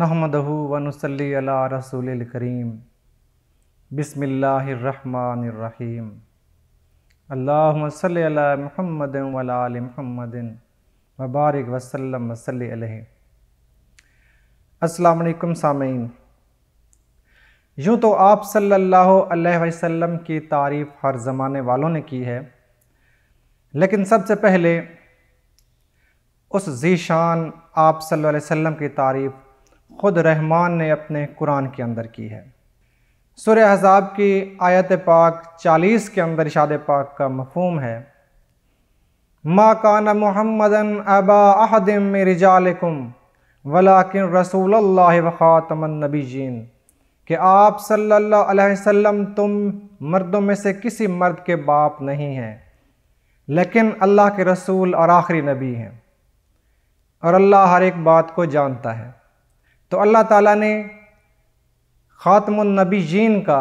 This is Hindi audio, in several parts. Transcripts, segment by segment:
नहमदहू वनसली अला रसूल करीम बिसमीम अल्लाम सल महमद वलाल महमदिन वबारक वसलम वसल असलकम सामीन यूँ तो आप सल्लल्लाहु अलैहि वसल्लम की तारीफ़ हर ज़माने वालों ने की है लेकिन सबसे पहले उस ज़ीशान आप सल्लल्लाहु अलैहि वसल्लम की तारीफ़ ख़ुद रहमान ने अपने कुरान के अंदर की है सुर हज़ाब की आयत पाक 40 के अंदर इशाद पाक का मफहम है माँ कान मोहम्मदन अबा अहदम रिजालकुम वलाकिन रसूल वख़ातमनबी जीन कि आप सल्ला तुम मर्दों में से किसी मर्द के बाप नहीं हैं लेकिन अल्लाह के रसूल और आखिरी नबी हैं और अल्लाह हर एक बात को जानता है तो अल्लाह ताला ने जीन का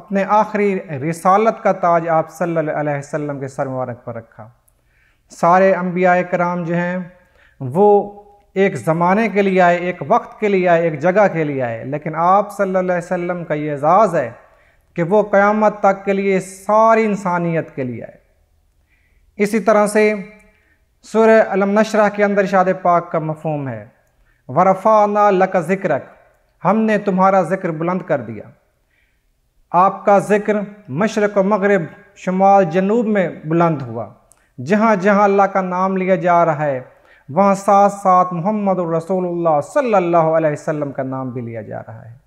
अपने आखिरी रिसालत का ताज आप सल्लल्लाहु के सर मुबारक पर रखा सारे अम्बिया कराम जो हैं वो एक ज़माने के लिए आए एक वक्त के लिए आए एक जगह के लिए आए लेकिन आप सल्लल्लाहु अलैहि वसल्लम का ये एज़ाज़ है कि वो क़यामत तक के लिए सारी इंसानियत के लिए आए इसी तरह से सुर अलम नशरा के अंदर शाद पाक का मफहम है वरफ़ाना लक ज़िक्रक हमने तुम्हारा ज़िक्र बुलंद कर दिया आपका ज़िक्र मशरक़ मगरब शुमाल जनूब में बुलंद हुआ जहाँ जहाँ अल्लाह का नाम लिया जा रहा है वहाँ साथ साथ मोहम्मद रसोल्ला सल्ला का नाम भी लिया जा रहा है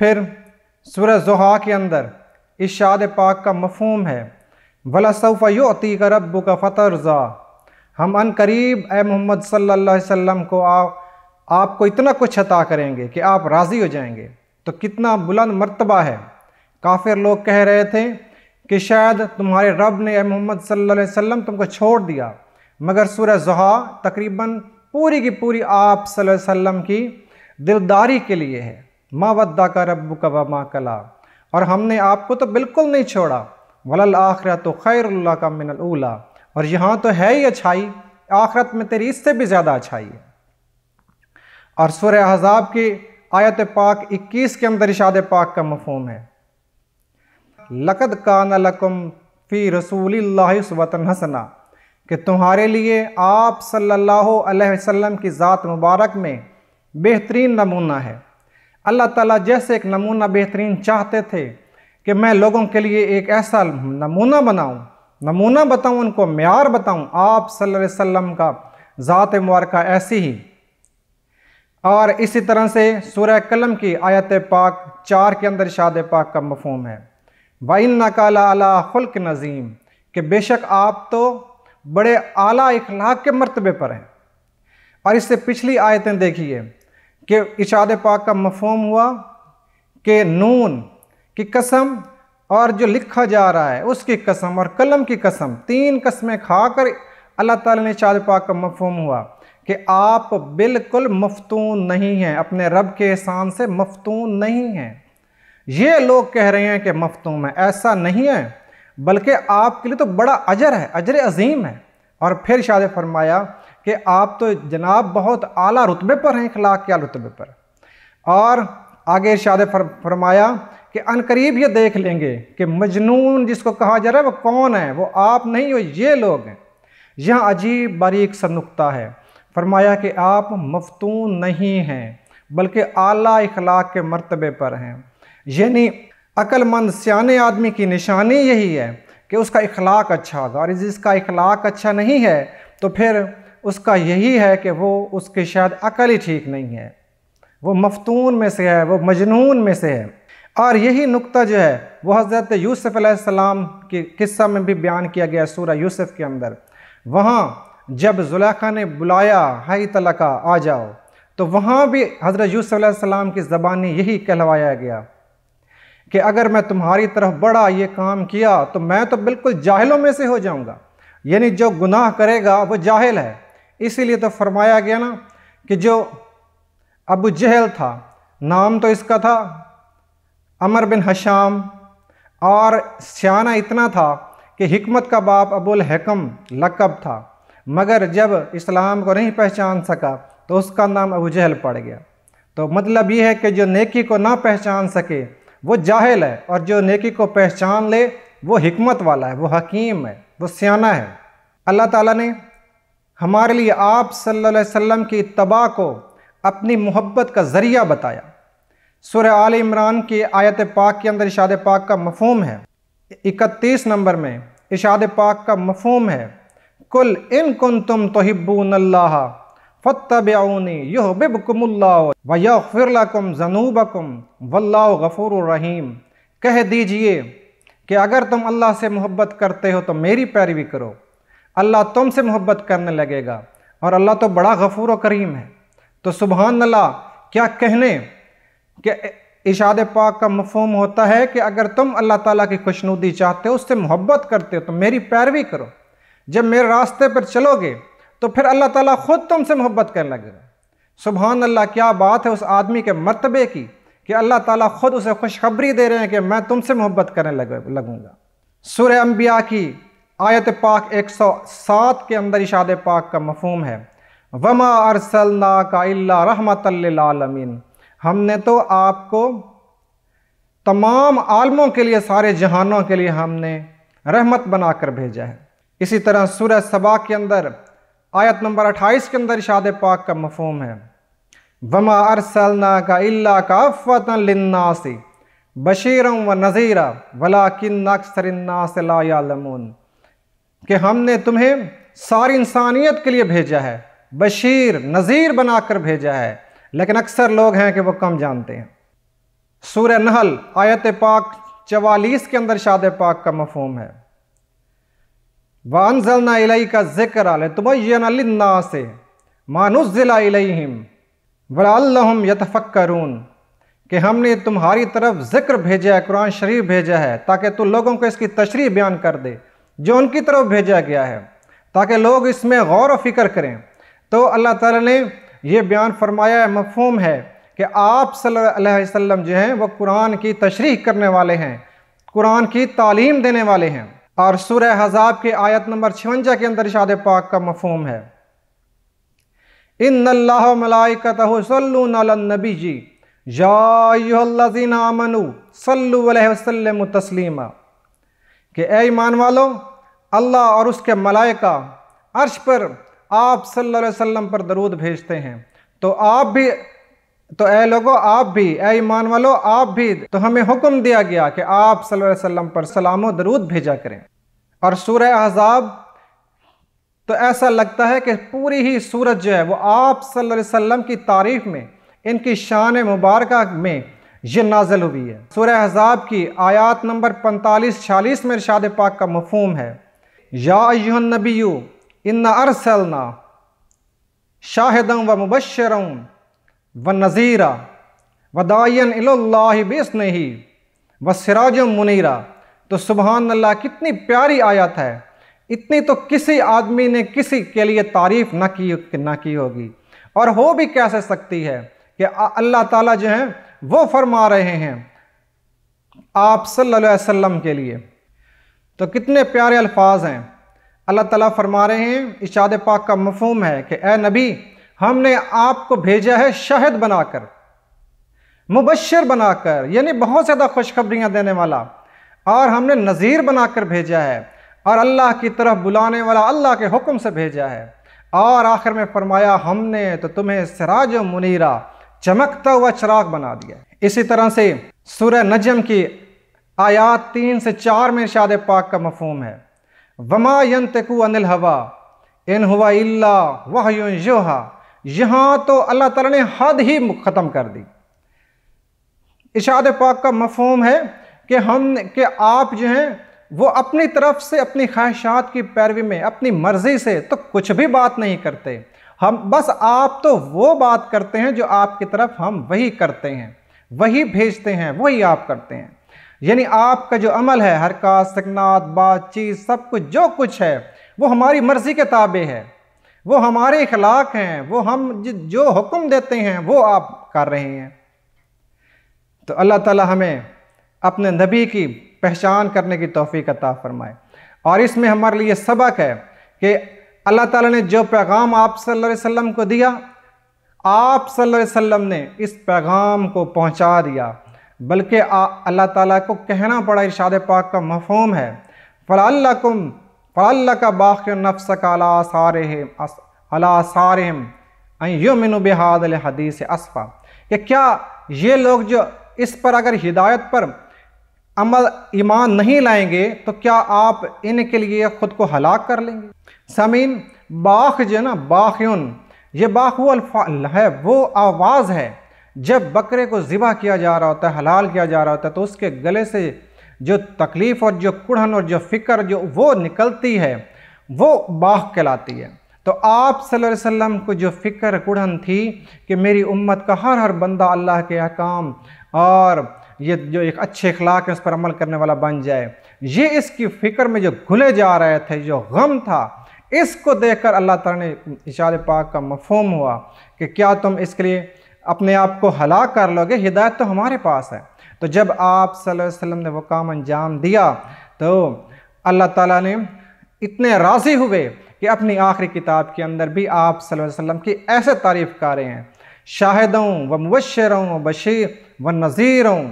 फिर सूरज जुहा के अंदर इशाद पाक का मफहम है वलासफ़ा यो अतीक रब्बू का फ़तरज़ा हम अन करीब ए मोहम्मद सल्लल्लाहु वसल्लम को आ, आपको इतना कुछ अता करेंगे कि आप राज़ी हो जाएंगे तो कितना बुलंद मर्तबा है काफिर लोग कह रहे थे कि शायद तुम्हारे रब ने मोहम्मद सल्लल्लाहु वसल्लम तुमको छोड़ दिया मगर सूर्य जहा तकरीबन पूरी की पूरी आप वसल्लम की दिलदारी के लिए है माँ वद्दा का रब्बू का माँ कला और हमने आपको तो बिल्कुल नहीं छोड़ा वलल आखरा तो खैरुल्ला का मिनल और यहाँ तो है ही अच्छाई आखरत में तेरी इससे भी ज़्यादा अच्छाई है और सुर अहजाब की आयत पाक 21 के अंदर इशाद पाक का मफहम है लकद कान लकुम फ़ी रसूल वतन हसना कि तुम्हारे लिए आप सल्लल्लाहु अलैहि वसल्लम की ज़ात मुबारक में बेहतरीन नमूना है अल्लाह ताला जैसे एक नमूना बेहतरीन चाहते थे कि मैं लोगों के लिए एक ऐसा नमूना बनाऊं नमूना बताऊँ उनको मैार बताऊँ आप सल्लल्लाहु अलैहि वसल्लम का ज़ात मुबारक ऐसी ही और इसी तरह से सूर्य कलम की आयत पाक चार के अंदर शाद पाक का मफहम है वाइन नकाला अला खुल्क नज़ीम कि बेशक आप तो बड़े आला इखलाक के मरतबे पर हैं और इससे पिछली आयतें देखिए कि इशाद पाक का मफहम हुआ कि नून की कसम और जो लिखा जा रहा है उसकी कसम और कलम की कसम तीन कसमें खाकर अल्लाह ताला ने चार पाक का मफहम हुआ कि आप बिल्कुल मफतून नहीं हैं अपने रब के एहसान से मफतून नहीं हैं ये लोग कह रहे हैं कि मफतूम है ऐसा नहीं है बल्कि आपके लिए तो बड़ा अजर है अजर अजीम है और फिर शाद फरमाया कि आप तो जनाब बहुत आला रुतबे पर हैं इखलाक के रतबे पर और आगे शाद फर, फरमाया कि अनकरीब ये देख लेंगे कि मजनून जिसको कहा जा रहा है वो कौन है वो आप नहीं हो ये लोग हैं यह अजीब बारीक सा नुकता है फरमाया कि आप मफतून नहीं हैं बल्कि आला इखलाक के मरतबे पर हैं यानी अक्लमंद सियाने आदमी की निशानी यही है कि उसका इखलाक अच्छा होगा और जिसका इखलाक अच्छा नहीं है तो फिर उसका यही है कि वो उसके शायद अकल ही ठीक नहीं है वो मफतून में से है वो मजनून में से है और यही नुक्ता जो है वह हज़रत यूसुफ़ के किस्सा में भी बयान किया गया सूर्य यूसुफ़ के अंदर वहाँ जब जुलेखा ने बुलाया हाई तलका आ जाओ तो वहाँ भी हज़रत यूसुफ़ की ज़बानी यही कहलवाया गया कि अगर मैं तुम्हारी तरफ बड़ा ये काम किया तो मैं तो बिल्कुल जाहिलों में से हो जाऊँगा यानी जो गुनाह करेगा वो जाहिल है इसीलिए तो फरमाया गया ना कि जो अबू जहल था नाम तो इसका था अमर बिन हशाम और सियाना इतना था कि हमत का बाप अबुल हकम लकब था मगर जब इस्लाम को नहीं पहचान सका तो उसका नाम अबू जहल पड़ गया तो मतलब ये है कि जो नेकी को ना पहचान सके वो जाहिल है और जो नेकी को पहचान ले वो हमत वाला है वो हकीम है वो सियाना है अल्लाह ताला ने हमारे लिए आप सल्लल्लाहु अलैहि वसल्लम की तबाह को अपनी मोहब्बत का ज़रिया बताया सुर आल इमरान की आयत पाक के अंदर इशाद पाक का मफहम है इकतीस नंबर में इशाद पाक का मफहम है कुल इन कुन तुम तोहिबून अल्लाह फ़तबनी युहबिबकुमुल्ला वफ़िरकुम ज़नूबकुम वल्ला गफ़ूर रहीम कह दीजिए कि अगर तुम अल्लाह से मोहब्बत करते हो तो मेरी पैरवी करो अल्लाह से मोहब्बत करने लगेगा और अल्लाह तो बड़ा गफ़ूर करीम है तो सुबहानल्ला क्या कहने कि इशाद पाक का मफहम होता है कि अगर तुम अल्लाह ताला की खुशनुदी चाहते हो उससे मोहब्बत करते हो तो मेरी पैरवी करो जब मेरे रास्ते पर चलोगे तो फिर अल्लाह ताला ख़ुद तुमसे मोहब्बत करने लगेगा सुबहान अल्लाह क्या बात है उस आदमी के मरतबे की कि अल्लाह ताला ख़ुद उसे खुशखबरी दे रहे हैं कि मैं तुमसे मोहब्बत करने लग लगूँगा सुर अम्बिया की आयत पाक एक के अंदर इशाद पाक का मफहम है वमा अरसल का रहमत हमने तो आपको तमाम आलमों के लिए सारे जहानों के लिए हमने रहमत बनाकर भेजा है इसी तरह सूरह सबा के अंदर आयत नंबर अट्ठाईस के अंदर शाद पाक का मफहम है वमा अरसलना का इल्ला का लिन्नासी बशीर व नज़ीरा वला किन अक्सरनासमून कि हमने तुम्हें सारी इंसानियत के लिए भेजा है बशीर नज़ीर बनाकर भेजा है लेकिन अक्सर लोग हैं कि वो कम जानते हैं सूर्य नहल आयत पाक चवालीस के अंदर शाद पाक का मफहम है वानजलना इलई का जिक्र आल ना से मानुजिला वम यतफक यतफ़क्रून कि हमने तुम्हारी तरफ जिक्र भेजा है कुरान शरीफ भेजा है ताकि तू लोगों को इसकी तशरी बयान कर दे जो उनकी तरफ भेजा गया है ताकि लोग इसमें गौर व फिक्र करें तो अल्लाह ताला ने ये बयान फरमाया मफहम है कि आप वसल्लम जो हैं वो कुरान की तशरीह करने वाले हैं कुरान की तालीम देने वाले हैं और सुर हजाब के आयत नंबर छवंजा के अंदर इशाद पाक का मफहम है इन नबी जी यामनु सल्लु वसल्लम तस्लीमा कि ए ईमान वालों अल्लाह और उसके मलाइका अर्श पर आप सल्लल्लाहु अलैहि वसल्लम पर दरूद भेजते हैं तो आप भी तो ए लोगो आप भी ए ईमान वालों आप भी तो हमें हुक्म दिया गया कि आप सल्लल्लाहु अलैहि वसल्लम पर सलाम दरूद भेजा करें और सूर अहजाब तो ऐसा लगता है कि पूरी ही सूरत जो है वो आप सल्लल्लाहु अलैहि वसल्लम की तारीफ़ में इनकी शान मुबारक में ये नाजल हुई है सूर अहजाब की आयात नंबर पैंतालीस छियालीस में इरशाद पाक का मफहम है या नबी इन्ना अरसलना शाहिदम व मुबशरम व नज़ीरा वदायन इलाबिस नहीं व सिराज मुनीरा तो सुबहान अल्लाह कितनी प्यारी आयत है इतनी तो किसी आदमी ने किसी के लिए तारीफ़ ना की ना की होगी और हो भी कैसे सकती है कि अल्लाह ताला जो है वो फरमा रहे हैं आप सल्लल्लाहु अलैहि वसल्लम के लिए तो कितने प्यारे अल्फाज हैं अल्लाह ताला फरमा रहे हैं इशाद पाक का मफहम है कि ए नबी हमने आपको भेजा है शहद बनाकर मुबशर बनाकर यानी बहुत ज़्यादा खुशखबरियाँ देने वाला और हमने नज़ीर बनाकर भेजा है और अल्लाह की तरफ बुलाने वाला अल्लाह के हुक्म से भेजा है और आखिर में फरमाया हमने तो तुम्हें सराज मुनीरा चमकता हुआ चराग बना दिया इसी तरह से सूर्य नजम की आयात तीन से चार में शाद पाक का मफहम है वमा यन तकू अनिल हवा इन हुआ इल्ला वह यून योहा यहाँ तो अल्लाह ताला ने हद ही ख़त्म कर दी इशाद पाक का मफहम है कि हम के आप जो हैं वो अपनी तरफ से अपनी ख्वाहिशात की पैरवी में अपनी मर्ज़ी से तो कुछ भी बात नहीं करते हम बस आप तो वो बात करते हैं जो आपकी तरफ हम वही करते हैं वही भेजते हैं वही आप करते हैं यानी आपका जो अमल है हरकत सकनात बातचीत सब कुछ जो कुछ है वो हमारी मर्ज़ी के ताबे है वो हमारे इखलाक हैं वो हम जो हुक्म देते हैं वो आप कर रहे हैं तो अल्लाह ताला हमें अपने नबी की पहचान करने की तोफ़ी अता फ़रमाए और इसमें हमारे लिए सबक है कि अल्लाह ताला ने जो पैगाम आप सल्लल्लाहु अलैहि वसल्लम को दिया आप सल्लल्लाहु अलैहि वसल्लम ने इस पैगाम को पहुंचा दिया बल्कि अल्लाह ताला को कहना पड़ा इरशाद पाक का मफहम है फ़लाकुम फ़ला का बाख नफ्स का अला यो मिनु बेहद हदीस असफ़ा कि क्या ये लोग जो इस पर अगर हिदायत पर अमल ईमान नहीं लाएंगे तो क्या आप इनके लिए ख़ुद को हलाक कर लेंगे समीन बाख जो ना बाख़ ये बाख वो है वो आवाज़ है जब बकरे को ज़िबा किया जा रहा होता है हलाल किया जा रहा होता है तो उसके गले से जो तकलीफ़ और जो कुढ़न और जो फ़िक्र जो वो निकलती है वो बाह कहलाती है तो आप वसल्लम को जो फ़िक्र कुढ़न थी कि मेरी उम्मत का हर हर बंदा अल्लाह के अहकाम और ये जो एक अच्छे अखलाक है उस पर अमल करने वाला बन जाए ये इसकी फ़िक्र में जो घुले जा रहे थे जो गम था इसको देखकर अल्लाह ताला ने इशार पाक का मफहम हुआ कि क्या तुम इसके लिए अपने आप को हलाक कर लोगे हिदायत तो हमारे पास है तो जब आप वसल्लम ने वो काम अंजाम दिया तो अल्लाह ताला ने इतने राज़ी हुए कि अपनी आखिरी किताब के अंदर भी आप वसल्लम की ऐसे तारीफ़ कर रहे हैं शाहिदों व व बशीर व नज़ीरों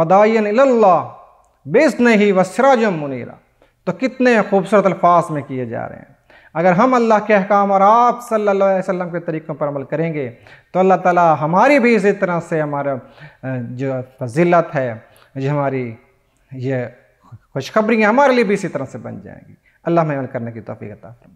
वदायन बेस नहीं व सराजम मुनीरा तो कितने खूबसूरत अल्फाज में किए जा रहे हैं अगर हम अल्लाह के अहकाम और आप सल्लल्लाहु अलैहि वसल्लम के तरीक़ों पर अमल करेंगे तो अल्लाह ताला हमारी भी इसी तरह से हमारा जो फजीलत है जो हमारी ये खुशखबरी हमारे लिए भी इसी तरह से बन जाएंगी अल्लाह में अमल करने की तोफ़ी अता